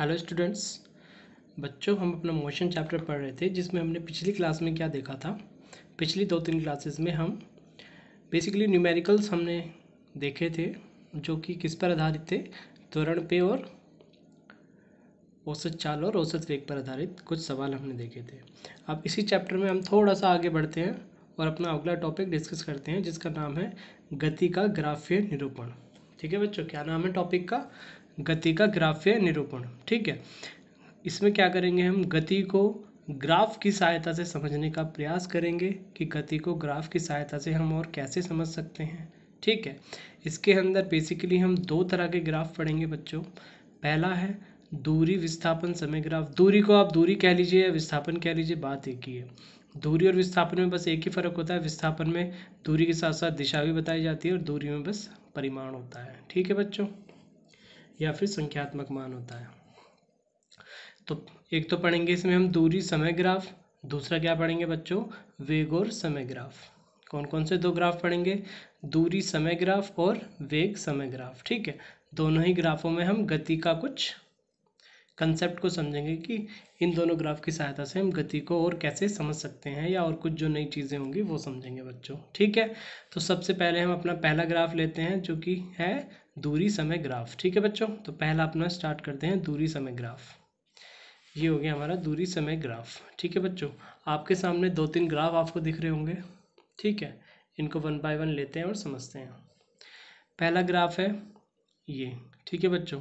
Hello students बच्चों हम अपना मोशन चैप्टर पढ़ रहे थे जिसमें हमने पिछली क्लास में क्या देखा था पिछली दो तीन क्लासेस में हम बेसिकली न्यूमेरिकल्स हमने देखे थे जो कि किस पर आधारित थे त्वरण पे और औसत चाल और औसत वेग पर आधारित कुछ सवाल हमने देखे थे अब इसी चैप्टर में हम थोड़ा सा आगे बढ़ते हैं और अपना अगला टॉपिक डिस्कस करते हैं जिसका नाम है गति का ग्राफीय निरूपण ठीक है बच्चों क्या नाम है टॉपिक का गति का ग्राफ्य निरूपण ठीक है इसमें क्या करेंगे हम गति को ग्राफ की सहायता से समझने का प्रयास करेंगे कि गति को ग्राफ की सहायता से हम और कैसे समझ सकते हैं ठीक है इसके अंदर बेसिकली हम दो तरह के ग्राफ पढ़ेंगे बच्चों पहला है दूरी विस्थापन समय ग्राफ दूरी को आप दूरी कह लीजिए या विस्थापन कह लीजिए बात एक ही है दूरी और विस्थापन में बस एक ही फ़र्क होता है विस्थापन में दूरी के साथ साथ दिशा भी बताई जाती है और दूरी में बस परिमाण होता है ठीक है बच्चों या फिर संख्यात्मक मान होता है तो एक तो पढ़ेंगे इसमें हम दूरी समय ग्राफ दूसरा क्या पढ़ेंगे बच्चों वेग और समय ग्राफ कौन कौन से दो ग्राफ पढ़ेंगे दूरी समय ग्राफ और वेग समय ग्राफ ठीक है दोनों ही ग्राफों में हम गति का कुछ कंसेप्ट को समझेंगे कि इन दोनों ग्राफ की सहायता से हम गति को और कैसे समझ सकते हैं या और कुछ जो नई चीज़ें होंगी वो समझेंगे बच्चों ठीक है तो सबसे पहले हम अपना पहला ग्राफ लेते हैं जो कि है दूरी समय ग्राफ ठीक है बच्चों तो पहला अपना स्टार्ट करते हैं दूरी समय ग्राफ ये हो गया हमारा दूरी समय ग्राफ ठीक है बच्चों आपके सामने दो तीन ग्राफ आपको दिख रहे होंगे ठीक है इनको वन बाय वन लेते हैं और समझते हैं पहला ग्राफ है ये ठीक है बच्चों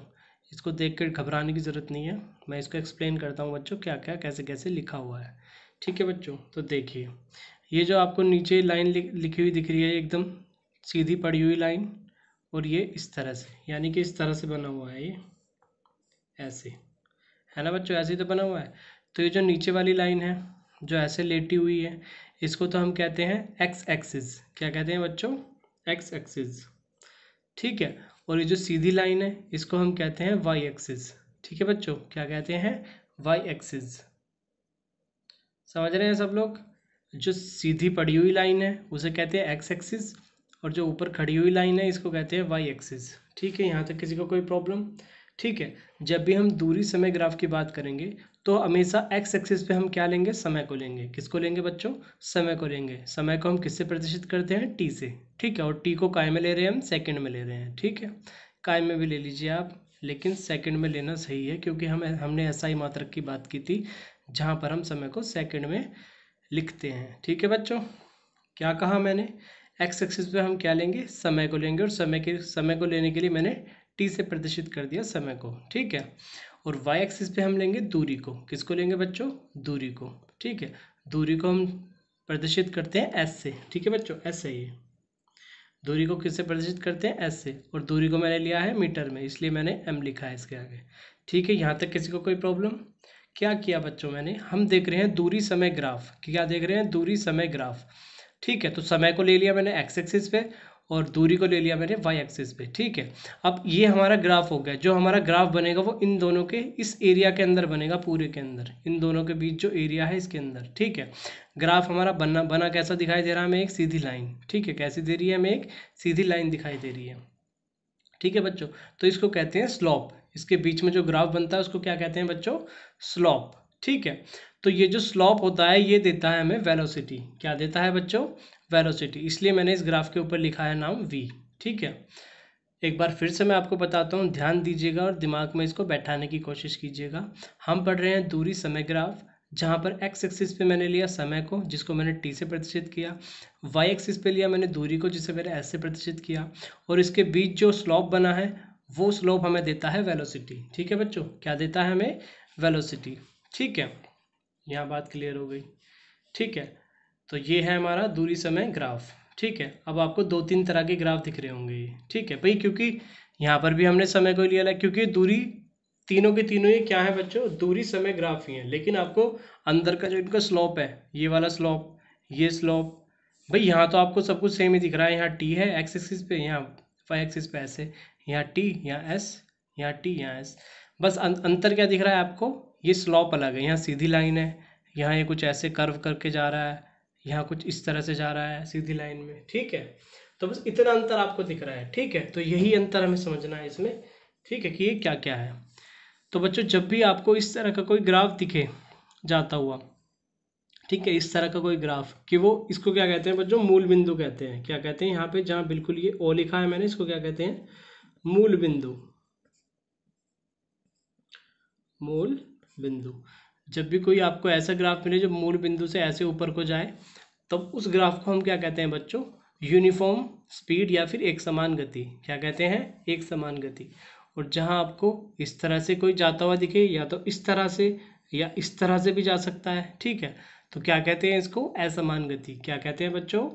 इसको देख कर घबराने की ज़रूरत नहीं है मैं इसको एक्सप्लेन करता हूँ बच्चों क्या क्या कैसे कैसे लिखा हुआ है ठीक है बच्चों तो देखिए ये जो आपको नीचे लाइन लिखी हुई दिख रही है एकदम सीधी पड़ी हुई लाइन और ये इस तरह से यानी कि इस तरह से बना हुआ है ये ऐसे है ना बच्चों ऐसे तो बना हुआ है तो ये जो नीचे वाली लाइन है जो ऐसे लेटी हुई है इसको तो हम कहते हैं एक्स एक्सिस क्या कहते हैं बच्चों एक्स एक्सिस ठीक है और ये जो सीधी लाइन है इसको हम कहते हैं वाई एक्सिस ठीक है बच्चों क्या कहते हैं वाई एक्सिस समझ रहे हैं सब लोग जो सीधी पड़ी हुई लाइन है उसे कहते हैं एक्स एक्सिस और जो ऊपर खड़ी हुई लाइन है इसको कहते हैं वाई एक्सिस ठीक है यहाँ तक किसी को कोई प्रॉब्लम ठीक है जब भी हम दूरी समय ग्राफ की बात करेंगे तो हमेशा एक्स एक्सिस पे हम क्या लेंगे समय को लेंगे किसको लेंगे बच्चों समय को लेंगे समय को हम किससे प्रदर्शित करते हैं टी से ठीक है और टी को काय में ले रहे हैं हम सेकेंड में ले रहे हैं ठीक है काय में भी ले लीजिए आप लेकिन सेकेंड में लेना सही है क्योंकि हम हमने ऐसा ही मात्रक की बात की थी जहाँ पर हम समय को सेकेंड में लिखते हैं ठीक है बच्चों क्या कहा मैंने एक्स एक्सिस पे हम क्या लेंगे समय को लेंगे और समय के समय को लेने के लिए मैंने टी से प्रदर्शित कर दिया समय को ठीक है और वाई एक्सिस पे हम लेंगे दूरी को किसको लेंगे बच्चों दूरी को ठीक है दूरी को हम प्रदर्शित करते हैं एस से ठीक है बच्चों एस है ये दूरी को किससे प्रदर्शित करते हैं एस से और दूरी को मैंने लिया है मीटर में इसलिए मैंने एम लिखा है इसके आगे ठीक है यहाँ तक किसी को कोई प्रॉब्लम क्या किया बच्चों मैंने हम देख रहे हैं दूरी समय ग्राफ क्या देख रहे हैं दूरी समय ग्राफ ठीक है तो समय को ले लिया मैंने एक्स एक्सिस पे और दूरी को ले लिया मैंने वाई एक्सिस पे ठीक है अब ये हमारा ग्राफ हो गया जो हमारा ग्राफ बनेगा वो इन दोनों के इस एरिया के अंदर बनेगा पूरे के अंदर इन दोनों के बीच जो एरिया है इसके अंदर ठीक है ग्राफ हमारा बना बना कैसा दिखाई दे रहा है हमें एक सीधी लाइन ठीक है कैसी दे रही है हमें एक सीधी लाइन दिखाई दे रही है ठीक है बच्चों तो इसको कहते हैं स्लॉप इसके बीच में जो ग्राफ बनता है उसको क्या कहते हैं बच्चों स्लॉप ठीक है तो ये जो स्लॉप होता है ये देता है हमें वेलोसिटी क्या देता है बच्चों वेलोसिटी इसलिए मैंने इस ग्राफ के ऊपर लिखा है नाम वी ठीक है एक बार फिर से मैं आपको बताता हूँ ध्यान दीजिएगा और दिमाग में इसको बैठाने की कोशिश कीजिएगा हम पढ़ रहे हैं दूरी समय ग्राफ जहाँ पर एक्स एक्सिस पे मैंने लिया समय को जिसको मैंने टी से प्रतिशत किया वाई एक्सिस पे लिया मैंने दूरी को जिसे मैंने एस से प्रतिशत किया और इसके बीच जो स्लोप बना है वो स्लोप हमें देता है वेलोसिटी ठीक है बच्चों क्या देता है हमें वेलोसिटी ठीक है यहाँ बात क्लियर हो गई ठीक है तो ये है हमारा दूरी समय ग्राफ ठीक है अब आपको दो तीन तरह के ग्राफ दिख रहे होंगे ये ठीक है भाई क्योंकि यहाँ पर भी हमने समय को लिया क्योंकि दूरी तीनों के तीनों ये क्या है बच्चों दूरी समय ग्राफ ही है लेकिन आपको अंदर का जो इनका स्लोप है ये वाला स्लोप ये स्लोप भाई यहाँ तो आपको सब कुछ सेम ही दिख रहा है यहाँ टी है एक्स एक्सिस पे यहाँ फाइव एक्सिस पे ऐसे यहाँ टी यहाँ एस यहाँ टी यहाँ एस बस अं-, अंतर क्या दिख रहा है आपको ये स्लॉप अलग है यहाँ सीधी लाइन है यहाँ ये कुछ ऐसे कर्व करके जा रहा है यहाँ कुछ इस तरह से जा रहा है सीधी लाइन में ठीक है तो बस इतना अंतर आपको दिख रहा है ठीक है तो यही अंतर हमें समझना है इसमें ठीक है कि ये क्या क्या है तो बच्चों जब भी आपको इस तरह का कोई ग्राफ दिखे जाता हुआ ठीक है इस तरह का कोई ग्राफ कि वो इसको क्या कहते हैं बच्चों मूल बिंदु कहते हैं क्या कहते हैं यहाँ पे जहाँ बिल्कुल ये ओ लिखा है मैंने इसको क्या कहते हैं मूल बिंदु मूल बिंदु जब भी कोई आपको ऐसा ग्राफ मिले जो मूल बिंदु से ऐसे ऊपर को जाए तब उस ग्राफ को हम क्या कहते हैं बच्चों यूनिफॉर्म स्पीड या फिर एक समान गति क्या कहते हैं एक समान गति और जहाँ आपको इस तरह से कोई जाता हुआ दिखे या तो इस तरह से या इस तरह से भी जा सकता है ठीक है तो क्या कहते हैं इसको असमान गति क्या कहते हैं बच्चों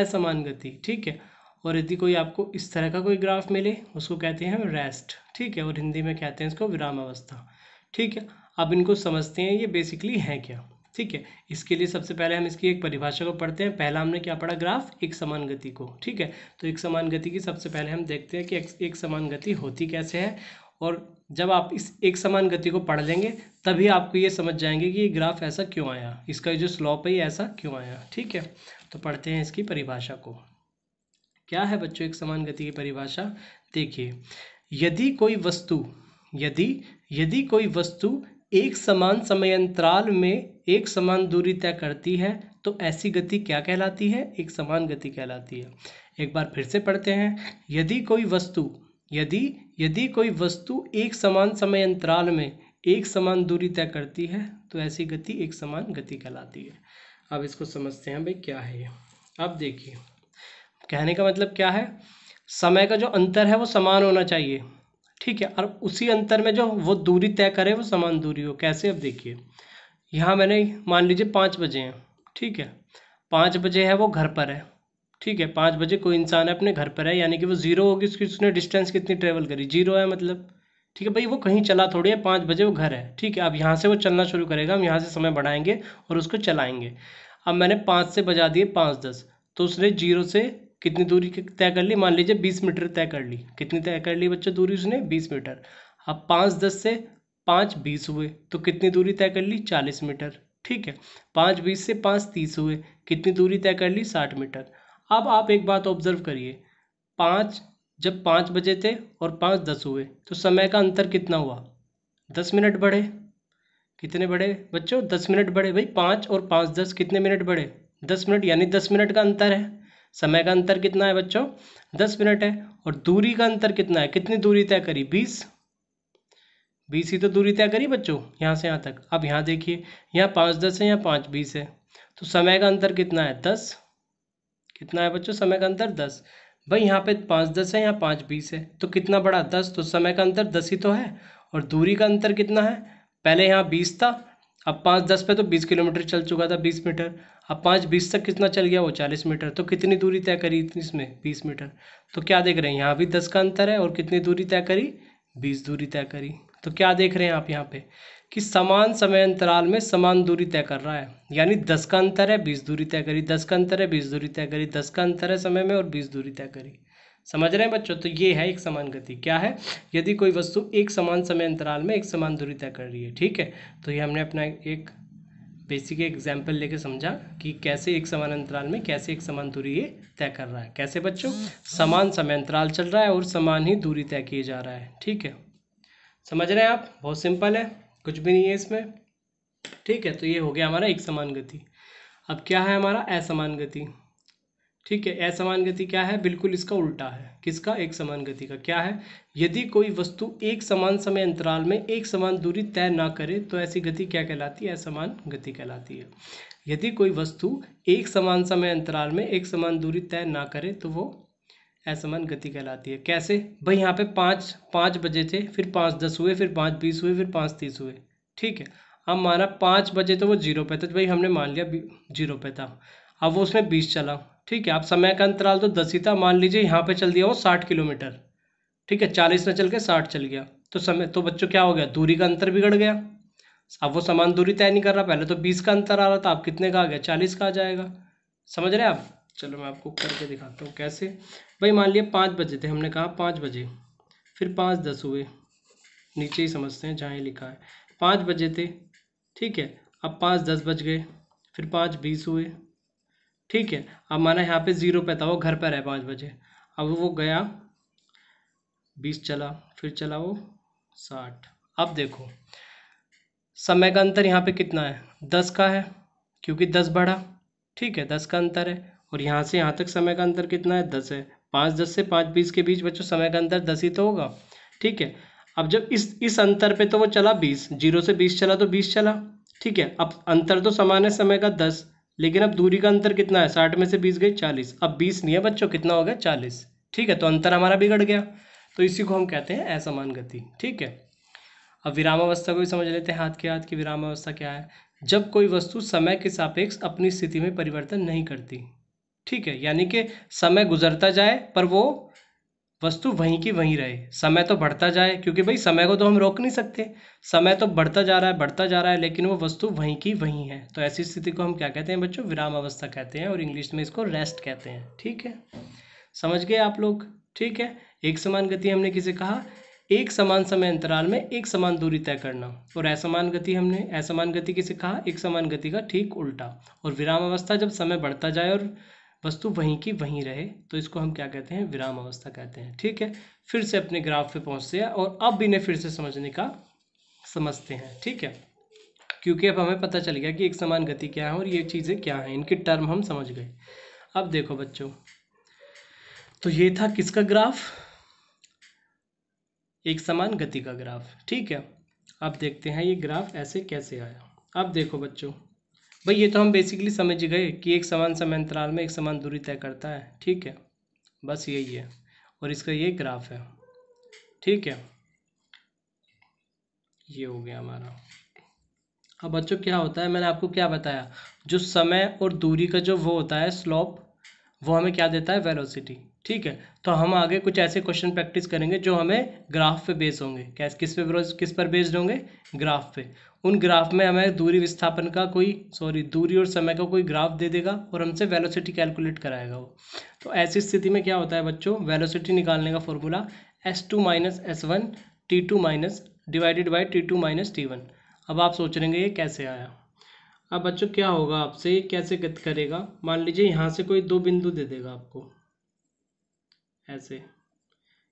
असमान गति ठीक है और यदि कोई आपको इस तरह का कोई ग्राफ मिले उसको कहते हैं रेस्ट ठीक है और हिंदी में कहते हैं इसको विराम अवस्था ठीक है अब इनको समझते हैं ये बेसिकली है क्या ठीक है इसके लिए सबसे पहले हम इसकी एक परिभाषा को पढ़ते हैं पहला हमने क्या पढ़ा ग्राफ एक समान गति को ठीक है तो एक समान गति की सबसे पहले हम देखते हैं कि एक, एक समान गति होती कैसे है और जब आप इस एक समान गति को पढ़ लेंगे तभी आपको ये समझ जाएंगे कि ये ग्राफ ऐसा क्यों आया इसका जो स्लॉप है ये ऐसा क्यों आया ठीक है तो पढ़ते हैं इसकी परिभाषा को क्या है बच्चों एक समान गति की परिभाषा देखिए यदि कोई वस्तु यदि यदि कोई वस्तु एक समान समय अंतराल में एक समान दूरी तय करती है तो ऐसी गति क्या कहलाती है एक समान गति कहलाती है एक बार फिर से पढ़ते हैं यदि कोई वस्तु यदि यदि कोई वस्तु एक समान समय अंतराल में एक समान दूरी तय करती है तो ऐसी गति एक समान गति कहलाती है अब इसको समझते हैं भाई क्या है ये अब देखिए कहने का मतलब क्या है समय का जो अंतर है वो समान होना चाहिए ठीक है और उसी अंतर में जो वो दूरी तय करे वो समान दूरी हो कैसे अब देखिए यहाँ मैंने मान लीजिए पाँच बजे हैं ठीक है पाँच बजे है वो घर पर है ठीक है पाँच बजे कोई इंसान है अपने घर पर है यानी कि वो ज़ीरो होगी उसकी उसने डिस्टेंस कितनी ट्रेवल करी जीरो है मतलब ठीक है भाई वो कहीं चला थोड़ी है पाँच बजे वो घर है ठीक है अब यहाँ से वो चलना शुरू करेगा हम यहाँ से समय बढ़ाएंगे और उसको चलाएंगे अब मैंने पाँच से बजा दिए पाँच दस तो उसने जीरो से कितनी दूरी तय कर ली मान लीजिए बीस मीटर तय कर ली कितनी तय कर ली बच्चों दूरी उसने बीस मीटर अब पाँच दस से पाँच बीस हुए तो कितनी दूरी तय कर ली चालीस मीटर ठीक है पाँच बीस से पाँच तीस हुए कितनी दूरी तय कर ली साठ मीटर अब आप एक बात ऑब्जर्व करिए पाँच जब पाँच बजे थे और पाँच दस हुए तो समय का अंतर कितना हुआ दस मिनट बढ़े कितने बढ़े बच्चों दस मिनट बढ़े भाई पाँच और पाँच दस कितने मिनट बढ़े दस मिनट यानी दस मिनट का अंतर है समय का अंतर कितना है बच्चों दस मिनट है और दूरी का अंतर कितना है कितनी दूरी तय करी बीस बीस ही तो दूरी तय करी बच्चों यहाँ से यहाँ तक अब यहाँ देखिए यहाँ पाँच दस है यहाँ पाँच बीस है तो समय का अंतर कितना है दस कितना है बच्चों समय का अंतर दस भाई यहाँ पे पाँच दस है यहाँ पाँच बीस है तो कितना बड़ा दस तो समय का अंतर दस ही तो है और दूरी का अंतर कितना है पहले यहाँ बीस था अब पाँच दस पे तो बीस किलोमीटर चल चुका था बीस मीटर अब पाँच बीस तक कितना चल गया वो चालीस मीटर तो कितनी दूरी तय करी इसमें बीस मीटर तो क्या देख रहे हैं यहाँ भी दस का अंतर है और कितनी दूरी तय करी बीस दूरी तय करी तो क्या देख रहे हैं आप यहाँ पे कि समान समय अंतराल में समान दूरी तय कर रहा है यानी दस का अंतर है बीस दूरी तय करी दस का अंतर है बीस दूरी तय करी दस का अंतर है समय में और बीस दूरी तय करी समझ रहे हैं बच्चों तो ये है एक समान गति क्या है यदि कोई वस्तु एक समान समय अंतराल में एक समान दूरी तय कर रही है ठीक है तो ये हमने अपना एक बेसिक एग्जाम्पल लेके समझा कि कैसे एक समान अंतराल में कैसे एक समान दूरी ये तय कर रहा है कैसे बच्चों हम्म। समान समय अंतराल चल रहा है और समान ही दूरी तय किए जा रहा है ठीक है समझ रहे हैं आप बहुत सिंपल है कुछ भी नहीं है इसमें ठीक है तो ये हो गया हमारा एक समान गति अब क्या है हमारा असमान गति ठीक है असमान गति क्या है बिल्कुल इसका उल्टा है किसका एक समान गति का क्या है यदि कोई वस्तु एक समान समय अंतराल में एक समान दूरी तय ना करे तो ऐसी गति क्या कहलाती है असमान गति कहलाती है यदि कोई वस्तु एक समान समय अंतराल में एक समान दूरी तय ना करे तो वो असमान गति कहलाती है कैसे भाई यहाँ पे पाँच पाँच बजे थे फिर पाँच दस हुए फिर पाँच बीस हुए फिर पाँच तीस हुए ठीक है अब माना पाँच बजे तो वो जीरो पे था भाई हमने मान लिया जीरो पे था अब वो उसमें बीस चला ठीक है आप समय का अंतराल तो दस ही था मान लीजिए यहाँ पे चल दिया वो साठ किलोमीटर ठीक है चालीस न चल के साठ चल गया तो समय तो बच्चों क्या हो गया दूरी का अंतर बिगड़ गया अब वो समान दूरी तय नहीं कर रहा पहले तो बीस का अंतर आ रहा था आप कितने का आ गया चालीस का आ जाएगा समझ रहे आप चलो मैं आपको करके दिखाता हूँ कैसे भाई मान लिया पाँच बजे थे हमने कहा पाँच बजे फिर पाँच दस हुए नीचे ही समझते हैं जहाँ लिखा है पाँच बजे थे ठीक है अब पाँच दस बज गए फिर पाँच बीस हुए ठीक है अब माना यहाँ पे ज़ीरो पे था वो घर पर है पाँच बजे अब वो गया बीस चला फिर चला वो साठ अब देखो समय का अंतर यहाँ पे कितना है दस का है क्योंकि दस बढ़ा ठीक है दस का अंतर है और यहाँ से यहाँ तक समय का अंतर कितना है दस है पाँच दस से पाँच बीस के बीच बच्चों समय का अंतर दस ही तो होगा ठीक है अब जब इस इस अंतर पे तो वो चला बीस जीरो से बीस चला तो बीस चला ठीक है अब अंतर तो समान है समय का दस लेकिन अब दूरी का अंतर कितना है साठ में से बीस गई चालीस अब बीस नहीं है बच्चों कितना हो गया चालीस ठीक है तो अंतर हमारा बिगड़ गया तो इसी को हम कहते हैं असमान गति ठीक है अब विरामावस्था को भी समझ लेते हैं हाथ के हाथ की विरामावस्था क्या है जब कोई वस्तु समय के सापेक्ष अपनी स्थिति में परिवर्तन नहीं करती ठीक है यानी कि समय गुजरता जाए पर वो वस्तु वहीं की वहीं रहे समय तो बढ़ता जाए क्योंकि भाई समय को तो हम रोक नहीं सकते समय तो बढ़ता जा रहा है बढ़ता जा रहा है लेकिन वो वस्तु वहीं की वहीं है तो ऐसी स्थिति को हम क्या कहते हैं बच्चों विराम अवस्था कहते हैं और इंग्लिश में इसको रेस्ट कहते हैं ठीक है समझ गए आप लोग ठीक है एक समान गति हमने किसे कहा एक समान समय अंतराल में एक समान दूरी तय करना और असमान गति हमने असमान गति किसे कहा एक समान गति का ठीक उल्टा और विराम अवस्था जब समय बढ़ता जाए और वस्तु वहीं की वहीं रहे तो इसको हम क्या कहते हैं विराम अवस्था कहते हैं ठीक है फिर से अपने ग्राफ पे पहुंचते हैं और अब इन्हें फिर से समझने का समझते हैं ठीक है क्योंकि अब हमें पता चल गया कि एक समान गति क्या है और ये चीज़ें क्या हैं इनके टर्म हम समझ गए अब देखो बच्चों तो ये था किसका ग्राफ एक समान गति का ग्राफ ठीक है अब देखते हैं ये ग्राफ ऐसे कैसे आया अब देखो बच्चों भाई ये तो हम बेसिकली समझ गए कि एक समान समय अंतराल में एक समान दूरी तय करता है ठीक है बस यही है और इसका ये ग्राफ है ठीक है ये हो गया हमारा अब बच्चों क्या होता है मैंने आपको क्या बताया जो समय और दूरी का जो वो होता है स्लोप वो हमें क्या देता है वेलोसिटी ठीक है तो हम आगे कुछ ऐसे क्वेश्चन प्रैक्टिस करेंगे जो हमें ग्राफ पे बेस होंगे क्या किस पे किस पर बेस्ड होंगे ग्राफ पे उन ग्राफ में हमें दूरी विस्थापन का कोई सॉरी दूरी और समय का कोई ग्राफ दे देगा और हमसे वेलोसिटी कैलकुलेट कराएगा वो तो ऐसी स्थिति में क्या होता है बच्चों वेलोसिटी निकालने का formula S two minus S one T two minus divided by T two minus T one अब आप सोच रहे हैं ये कैसे आया अब बच्चों क्या होगा आपसे कैसे गत करेगा मान लीजिए यहाँ से कोई दो बिंदु दे देगा आपको ऐसे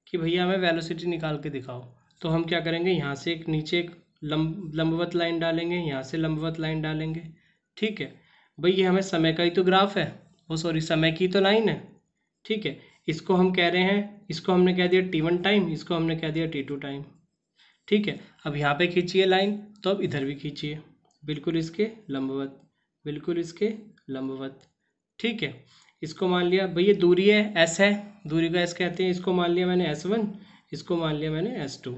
कि भैया हमें वेलोसिटी निकाल के दिखाओ तो हम क्या करेंगे यहाँ से एक नीचे एक लंब लंबवत लाइन डालेंगे यहाँ से लंबवत लाइन डालेंगे ठीक है भाई ये हमें समय का ही तो ग्राफ है वो सॉरी समय की तो लाइन है ठीक है इसको हम कह रहे हैं इसको हमने कह दिया टी वन टाइम इसको हमने कह दिया टी टू टाइम ठीक है अब यहाँ पे खींचिए लाइन तो अब इधर भी खींचिए बिल्कुल इसके लंबवत बिल्कुल इसके लंबवत ठीक है इसको मान लिया भैया दूरी है एस है दूरी का एस कहते हैं इसको मान लिया मैंने एस वन इसको मान लिया मैंने एस टू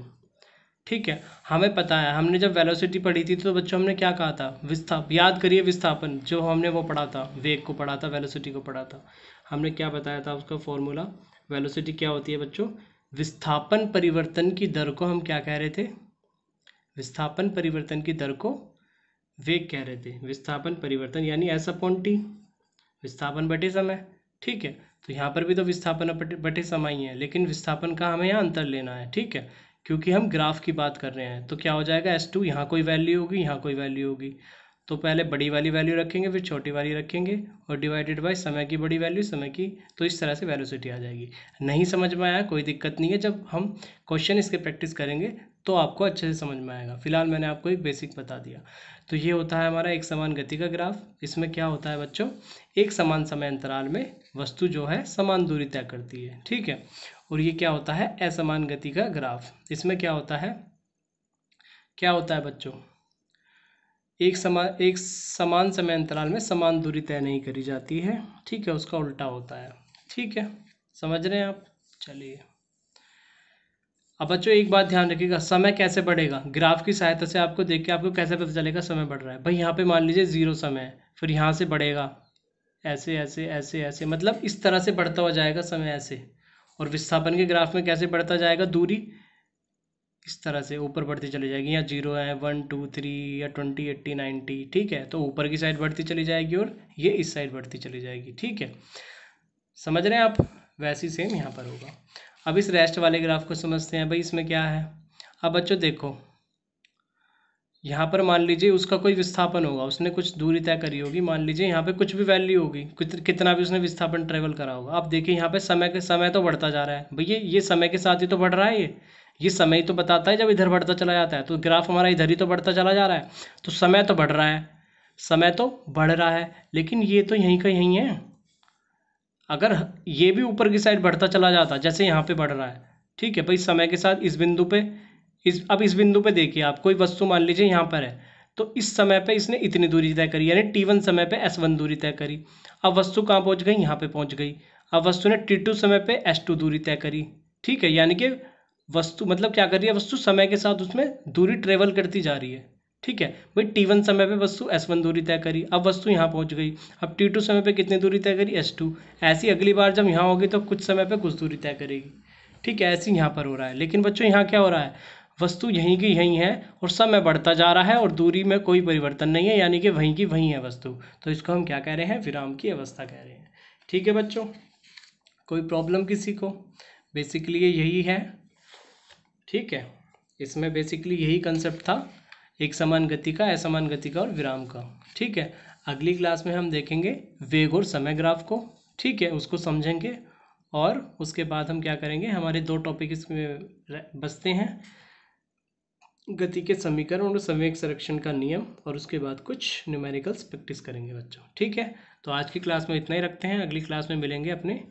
ठीक है हमें पता है हमने जब वेलोसिटी पढ़ी थी तो बच्चों हमने क्या कहा था विस्थाप याद करिए विस्थापन जो हमने वो पढ़ा था वेग को पढ़ा था वेलोसिटी को पढ़ा था हमने क्या बताया था उसका फॉर्मूला वेलोसिटी क्या होती है बच्चों विस्थापन परिवर्तन की दर को हम क्या कह रहे थे विस्थापन परिवर्तन की दर को वेग कह रहे थे विस्थापन परिवर्तन यानी ऐसा पॉन्टी विस्थापन बटे समय ठीक है तो यहाँ पर भी तो विस्थापन बटे समय ही है लेकिन विस्थापन का हमें यहाँ अंतर लेना है ठीक है क्योंकि हम ग्राफ की बात कर रहे हैं तो क्या हो जाएगा एस टू यहाँ कोई वैल्यू होगी यहाँ कोई वैल्यू होगी तो पहले बड़ी वाली वैल्यू रखेंगे फिर छोटी वाली रखेंगे और डिवाइडेड बाय समय की बड़ी वैल्यू समय की तो इस तरह से वैल्यूसिटी आ जाएगी नहीं समझ में आया कोई दिक्कत नहीं है जब हम क्वेश्चन इसके प्रैक्टिस करेंगे तो आपको अच्छे से समझ में आएगा फिलहाल मैंने आपको एक बेसिक बता दिया तो ये होता है हमारा एक समान गति का ग्राफ इसमें क्या होता है बच्चों एक समान समय अंतराल में वस्तु जो है समान दूरी तय करती है ठीक है और ये क्या होता है असमान गति का ग्राफ इसमें क्या होता है क्या होता है बच्चों एक समान एक समान समय अंतराल में समान दूरी तय नहीं करी जाती है ठीक है उसका उल्टा होता है ठीक है समझ रहे हैं आप चलिए अब बच्चों एक बात ध्यान रखिएगा समय कैसे बढ़ेगा ग्राफ की सहायता से आपको देख के आपको कैसे पता चलेगा समय बढ़ रहा है भाई यहाँ पे मान लीजिए ज़ीरो समय है फिर यहाँ से बढ़ेगा ऐसे ऐसे ऐसे ऐसे मतलब इस तरह से बढ़ता हुआ जाएगा समय ऐसे और विस्थापन के ग्राफ में कैसे बढ़ता जाएगा दूरी इस तरह से ऊपर बढ़ती चली जाएगी यहाँ जीरो है वन टू थ्री या ट्वेंटी एट्टी नाइन्टी ठीक है तो ऊपर की साइड बढ़ती चली जाएगी और ये इस साइड बढ़ती चली जाएगी ठीक है समझ रहे हैं आप वैसे सेम यहाँ पर होगा अब इस रेस्ट वाले ग्राफ को समझते हैं भाई इसमें क्या है अब बच्चों देखो यहाँ पर मान लीजिए उसका कोई विस्थापन होगा उसने कुछ दूरी तय करी होगी मान लीजिए यहाँ पे कुछ भी वैल्यू होगी कितना भी उसने विस्थापन ट्रेवल करा होगा आप देखिए यहाँ पे समय के समय तो बढ़ता जा रहा है भैया ये समय के साथ ही तो बढ़ रहा है ये ये समय ही तो बताता है जब इधर बढ़ता चला जाता है तो ग्राफ हमारा इधर ही तो बढ़ता चला जा रहा है तो समय तो बढ़ रहा है समय तो बढ़ रहा है लेकिन ये तो यहीं का यहीं है अगर ये भी ऊपर की साइड बढ़ता चला जाता जैसे यहाँ पे बढ़ रहा है ठीक है भाई समय के साथ इस बिंदु पे इस अब इस बिंदु पे देखिए आप कोई वस्तु मान लीजिए यहाँ पर है तो इस समय पे इसने इतनी दूरी तय करी यानी टी वन समय पे एस वन दूरी तय करी अब वस्तु कहाँ पहुँच गई यहाँ पे पहुँच गई अब वस्तु ने टी टू समय पे एस टू दूरी तय करी ठीक है यानी कि वस्तु मतलब क्या कर रही है वस्तु समय के साथ उसमें दूरी ट्रेवल करती जा रही है ठीक है भाई टी वन समय पे वस्तु एस वन दूरी तय करी अब वस्तु यहाँ पहुँच गई अब टी टू समय पे कितनी दूरी तय करी एस टू ऐसी अगली बार जब यहाँ होगी तो कुछ समय पे कुछ दूरी तय करेगी ठीक है ऐसी यहाँ पर हो रहा है लेकिन बच्चों यहाँ क्या हो रहा है वस्तु यहीं की यहीं है और समय बढ़ता जा रहा है और दूरी में कोई परिवर्तन नहीं है यानी कि वहीं की वहीं है वस्तु तो इसको हम क्या कह रहे हैं विराम की अवस्था कह रहे हैं ठीक है बच्चों कोई प्रॉब्लम किसी को बेसिकली यही है ठीक है इसमें बेसिकली यही कंसेप्ट था एक समान गति का असमान गति का और विराम का ठीक है अगली क्लास में हम देखेंगे वेग और समय ग्राफ को ठीक है उसको समझेंगे और उसके बाद हम क्या करेंगे हमारे दो टॉपिक इसमें बचते हैं गति के समीकरण और समय संरक्षण का नियम और उसके बाद कुछ न्यूमेरिकल्स प्रैक्टिस करेंगे बच्चों ठीक है तो आज की क्लास में इतना ही रखते हैं अगली क्लास में मिलेंगे अपने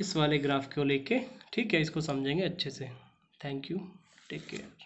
इस वाले ग्राफ को लेके ठीक है इसको समझेंगे अच्छे से थैंक यू टेक केयर